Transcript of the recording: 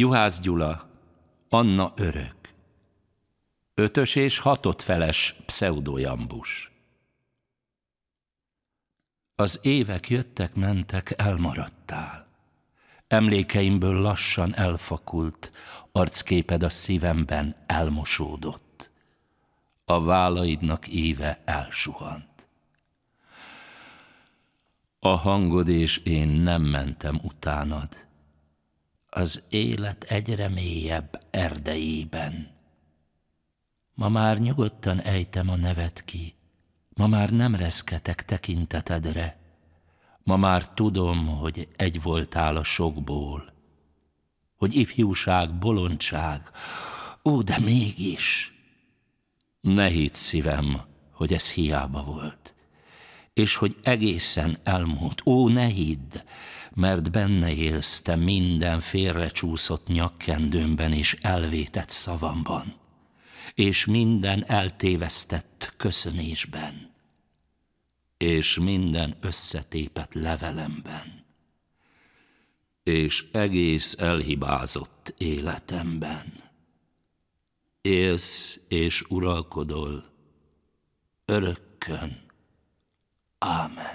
Juhász Gyula, Anna Örök, ötös és hatot hatodfeles pseudojambus. Az évek jöttek-mentek, elmaradtál. Emlékeimből lassan elfakult, arcképed a szívemben elmosódott. A válaidnak éve elsuhant. A hangod és én nem mentem utánad, az élet egyre mélyebb erdeiben. Ma már nyugodtan ejtem a nevet ki, ma már nem reszketek tekintetedre, ma már tudom, hogy egy voltál a sokból, hogy ifjúság, bolondság, ó, de mégis! Ne hitt szívem, hogy ez hiába volt és hogy egészen elmúlt. Ó, ne hidd, mert benne élsz te minden félrecsúszott nyakkendőmben és elvétett szavamban, és minden eltévesztett köszönésben, és minden összetépet levelemben, és egész elhibázott életemben. Élsz és uralkodol örökkön Amen.